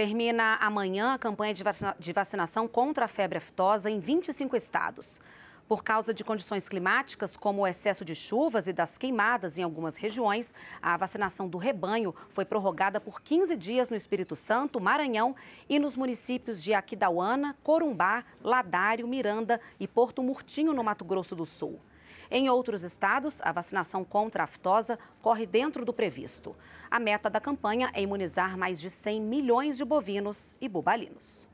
Termina amanhã a campanha de, vacina, de vacinação contra a febre aftosa em 25 estados. Por causa de condições climáticas, como o excesso de chuvas e das queimadas em algumas regiões, a vacinação do rebanho foi prorrogada por 15 dias no Espírito Santo, Maranhão e nos municípios de Aquidauana, Corumbá, Ladário, Miranda e Porto Murtinho, no Mato Grosso do Sul. Em outros estados, a vacinação contra a aftosa corre dentro do previsto. A meta da campanha é imunizar mais de 100 milhões de bovinos e bubalinos.